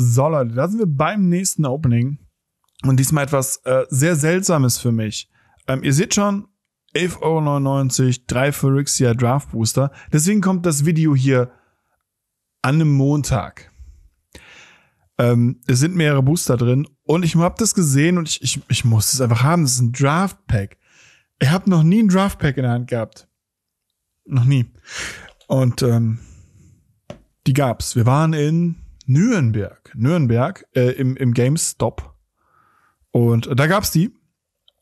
So, Leute, da sind wir beim nächsten Opening. Und diesmal etwas äh, sehr Seltsames für mich. Ähm, ihr seht schon, 11,99 Euro, 3 Phyrexia Draft Booster. Deswegen kommt das Video hier an einem Montag. Ähm, es sind mehrere Booster drin und ich habe das gesehen und ich, ich, ich muss es einfach haben. Das ist ein Draft Pack. Ich habe noch nie ein Draft Pack in der Hand gehabt. Noch nie. Und ähm, die gab's. Wir waren in Nürnberg. Nürnberg äh, im, im GameStop. Und äh, da gab's die.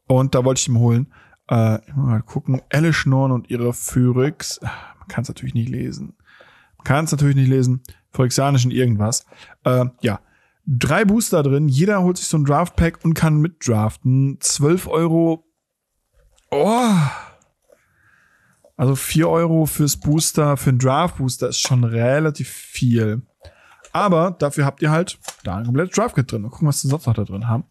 Und da wollte ich die holen. Äh, mal gucken. Alice Schnorn und ihre Phyrix. Ah, man kann es natürlich nicht lesen. Man kann es natürlich nicht lesen. Phyrexianischen irgendwas. Äh, ja. Drei Booster drin. Jeder holt sich so ein Draftpack und kann mitdraften. 12 Euro. Oh. Also 4 Euro fürs Booster, für einen Draft-Booster ist schon relativ viel. Aber dafür habt ihr halt da ein komplettes Drive-Kit drin. Mal gucken, was wir sonst noch da drin haben.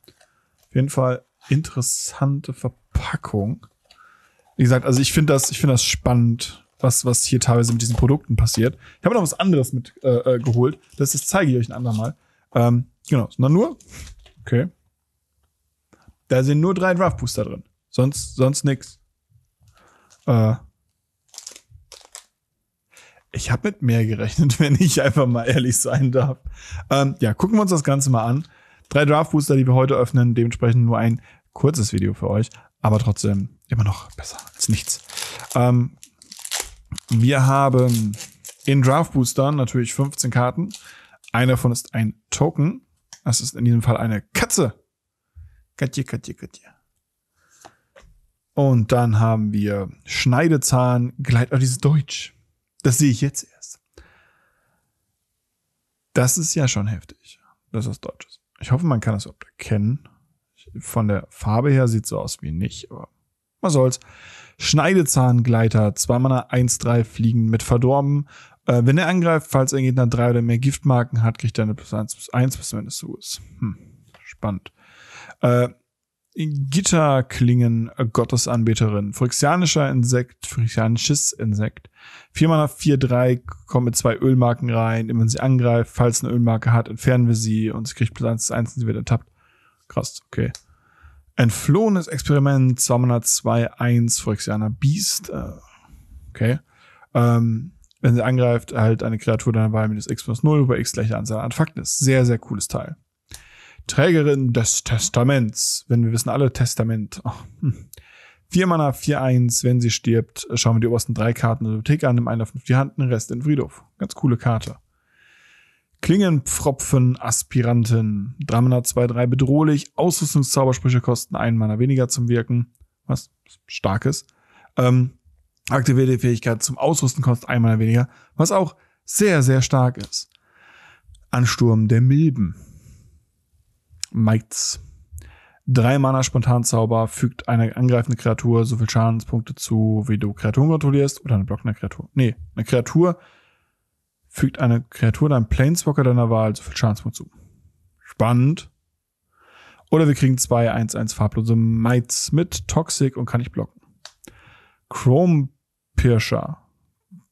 Auf jeden Fall interessante Verpackung. Wie gesagt, also ich finde das, ich das spannend, was, was hier teilweise mit diesen Produkten passiert. Ich habe noch was anderes mit äh, äh, geholt. Das, das zeige ich euch ein andermal. Ähm, genau, sondern nur, okay. Da sind nur drei Draft Booster drin. Sonst, sonst nix. Äh, ich habe mit mehr gerechnet, wenn ich einfach mal ehrlich sein darf. Ähm, ja, gucken wir uns das Ganze mal an. Drei Draft Booster, die wir heute öffnen, dementsprechend nur ein kurzes Video für euch, aber trotzdem immer noch besser als nichts. Ähm, wir haben in Draft Boostern natürlich 15 Karten. Einer davon ist ein Token. Das ist in diesem Fall eine Katze. Katje, Katje, Katje. Und dann haben wir Schneidezahn, Gleit, oh, dieses Deutsch. Das sehe ich jetzt erst. Das ist ja schon heftig, dass das Deutsch Deutsches. Ich hoffe, man kann es überhaupt erkennen. Von der Farbe her sieht es so aus wie nicht, aber man soll's. Schneidezahngleiter, zweimaler 1-3 fliegen mit verdorben. Äh, wenn er angreift, falls ein Gegner drei oder mehr Giftmarken hat, kriegt er eine plus 1 plus 1, bis wenn es so ist. Hm. Spannend. Äh, Gitterklingen Gottesanbeterin. phryxianischer Insekt, phryxianisches Insekt. Viermal vier drei kommen mit zwei Ölmarken rein. Immer wenn sie angreift, falls eine Ölmarke hat, entfernen wir sie und sie kriegt plus eins, eins und sie wird ertappt. Krass, okay. Entflohenes Experiment, 202-1, Phyrexianer Beast. Okay. Ähm, wenn sie angreift, erhält eine Kreatur deiner Wahl minus x plus 0, wobei x gleich der Anzahl an Fakten ist. Sehr, sehr cooles Teil. Trägerin des Testaments. Wenn wir wissen, alle Testament. Oh, hm. 4 Mana, 4, 1. Wenn sie stirbt, schauen wir die obersten drei Karten der Bibliothek an. Nimm einen auf die Hand, den Rest in Friedhof. Ganz coole Karte. Klingenpfropfen, Aspiranten. 3 Mana, 2, 3. Bedrohlich. Ausrüstungszaubersprüche kosten 1 Mana weniger zum Wirken. Was starkes. Ähm, aktivierte Fähigkeit zum Ausrüsten kostet 1 Mana weniger. Was auch sehr, sehr stark ist. Ansturm der Milben. Mites. Drei Mana Spontanzauber fügt eine angreifende Kreatur so viel Schadenspunkte zu, wie du Kreaturen kontrollierst oder eine blockende Kreatur. Nee, eine Kreatur fügt eine Kreatur deinem Planeswalker deiner Wahl so viel Schadenspunkte zu. Spannend. Oder wir kriegen zwei 1-1 farblose Mites mit Toxic und kann ich blocken. Chrome Pirscher.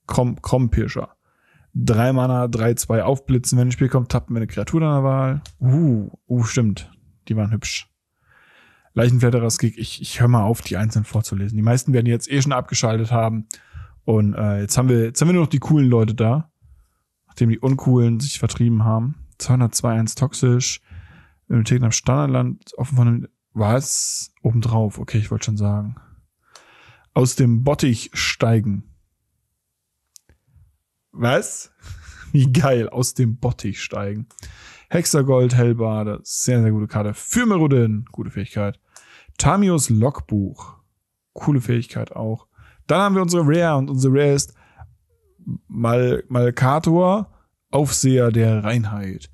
Chrome Pirscher drei Mana, drei, zwei aufblitzen. Wenn ein Spiel kommt, tappen wir eine Kreatur deiner Wahl. Uh, uh, stimmt. Die waren hübsch. Leichenflatterers Gig, ich, ich höre mal auf, die einzeln vorzulesen. Die meisten werden jetzt eh schon abgeschaltet haben. Und äh, jetzt haben wir, jetzt haben wir nur noch die coolen Leute da, nachdem die uncoolen sich vertrieben haben. 2021 toxisch. Bibliotheken am Standardland offen von dem. Was? Obendrauf, okay, ich wollte schon sagen. Aus dem Bottich steigen. Was? Wie geil, aus dem Bottich steigen. Hexagold, Hellbade, sehr, sehr gute Karte. Für Merudin, gute Fähigkeit. Tamios Logbuch, coole Fähigkeit auch. Dann haben wir unsere Rare und unsere Rare ist Mal Malkator, Aufseher der Reinheit.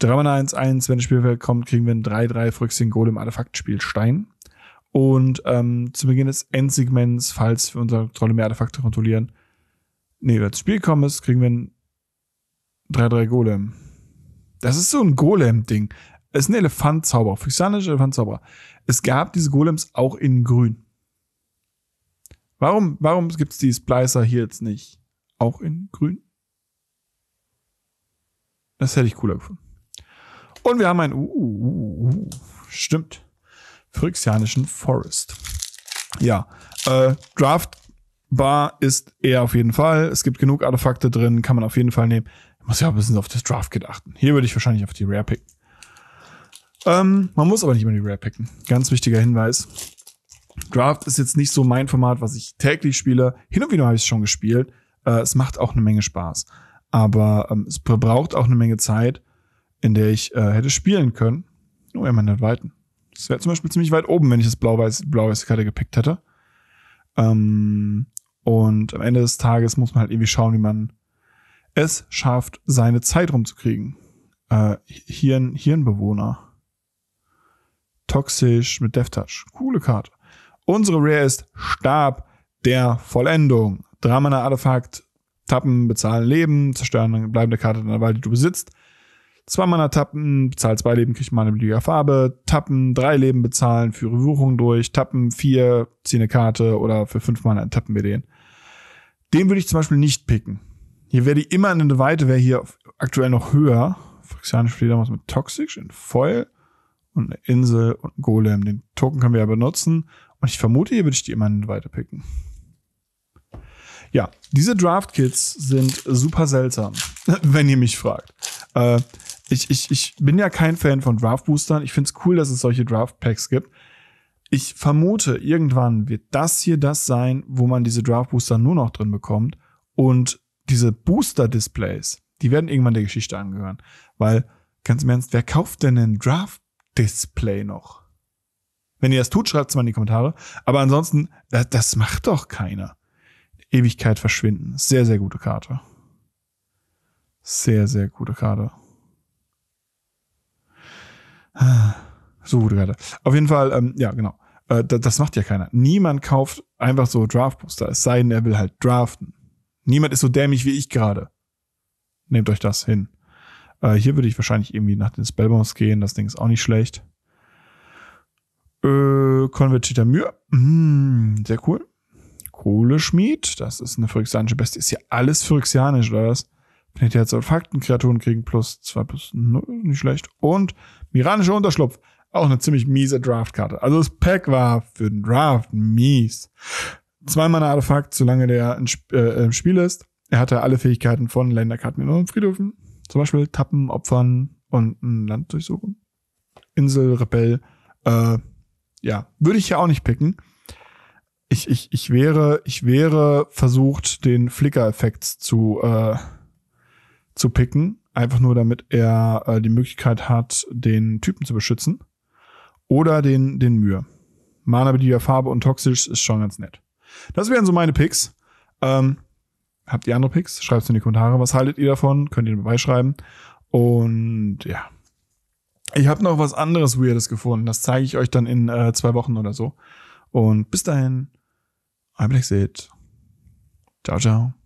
3 1, 1, wenn das Spielfeld kommt, kriegen wir einen 3-3 Früchschen Golem Artefaktspiel Stein. Und ähm, zu Beginn des Endsegments, falls wir unsere Trolle mehr Artefakte kontrollieren, nee, wenn das Spiel gekommen ist, kriegen wir ein 3-3 Golem. Das ist so ein Golem-Ding. Es Ist ein Elefantzauberer, physianischer Elefantzauberer. Es gab diese Golems auch in Grün. Warum, warum gibt es die Splicer hier jetzt nicht auch in Grün? Das hätte ich cooler gefunden. Und wir haben einen, uh, uh, uh, uh, stimmt, phyrexianischen Forest. Ja, äh, Draft Bar ist er auf jeden Fall. Es gibt genug Artefakte drin, kann man auf jeden Fall nehmen. Ich muss ja ein bisschen auf das Draft-Kit achten. Hier würde ich wahrscheinlich auf die Rare picken. Ähm, man muss aber nicht immer die Rare picken. Ganz wichtiger Hinweis. Draft ist jetzt nicht so mein Format, was ich täglich spiele. Hin und wieder habe ich es schon gespielt. Äh, es macht auch eine Menge Spaß. Aber ähm, es braucht auch eine Menge Zeit, in der ich äh, hätte spielen können. Oh, er meint weiten. Das wäre zum Beispiel ziemlich weit oben, wenn ich das blau-weiß-blaue Karte gepickt hätte. Ähm, und am Ende des Tages muss man halt irgendwie schauen, wie man es schafft, seine Zeit rumzukriegen. Äh, Hirn, Hirnbewohner. Toxisch mit Death Touch. Coole Karte. Unsere Rare ist Stab der Vollendung. Drama Artefakt. Tappen, bezahlen Leben, zerstören eine bleibende Karte deiner Wahl, die du besitzt. Zwei Mana tappen, bezahlt zwei Leben, kriegt man eine beliebige Farbe. Tappen, drei Leben bezahlen, führe Wuchung durch. Tappen, vier, ziehe eine Karte oder für fünf Mana tappen wir den. Den würde ich zum Beispiel nicht picken. Hier wäre die immer in eine Weite, wäre hier aktuell noch höher. Phyxianisch steht damals mit Toxic in Foil und eine Insel und ein Golem. Den Token können wir ja benutzen. Und ich vermute, hier würde ich die immer in eine Weite picken. Ja, diese Draft-Kits sind super seltsam, wenn ihr mich fragt. Äh, ich, ich, ich bin ja kein Fan von Draft-Boostern. Ich find's cool, dass es solche Draft-Packs gibt. Ich vermute, irgendwann wird das hier das sein, wo man diese Draft-Booster nur noch drin bekommt. Und diese Booster-Displays, die werden irgendwann der Geschichte angehören. Weil, ganz im Ernst, wer kauft denn ein Draft-Display noch? Wenn ihr das tut, schreibt's mal in die Kommentare. Aber ansonsten, das macht doch keiner. Ewigkeit verschwinden. Sehr, sehr gute Karte. Sehr, sehr gute Karte. So gute Karte. Auf jeden Fall, ähm, ja, genau. Äh, das, macht ja keiner. Niemand kauft einfach so Draftbooster, es sei denn, er will halt draften. Niemand ist so dämlich wie ich gerade. Nehmt euch das hin. Äh, hier würde ich wahrscheinlich irgendwie nach den Spellbombs gehen. Das Ding ist auch nicht schlecht. Äh, Convertiter Mür. Mm, hm, sehr cool. Kohleschmied. Das ist eine phyrexianische Bestie. Ist ja alles phyrexianisch, oder was? Planetäre und Faktenkreaturen kriegen plus zwei plus 0, nicht schlecht. Und Miranischer Unterschlupf, auch eine ziemlich miese Draftkarte. Also das Pack war für den Draft mies. Zweimal ein Artefakt, solange der im, äh, im Spiel ist. Er hatte alle Fähigkeiten von Länderkarten in unseren Friedhöfen. Zum Beispiel Tappen, Opfern und ein Land durchsuchen. Insel, Rebell. Äh, ja, würde ich ja auch nicht picken. Ich, ich, ich wäre, ich wäre versucht, den Flicker-Effekt zu, äh, zu picken, einfach nur damit er äh, die Möglichkeit hat, den Typen zu beschützen. Oder den, den Mühe. Mana beliebter Farbe und toxisch ist schon ganz nett. Das wären so meine Picks. Ähm, habt ihr andere Picks? Schreibt es in die Kommentare. Was haltet ihr davon? Könnt ihr mir beischreiben. Und ja. Ich habe noch was anderes Weirdes gefunden. Das zeige ich euch dann in äh, zwei Wochen oder so. Und bis dahin, I'm Black Ciao, ciao.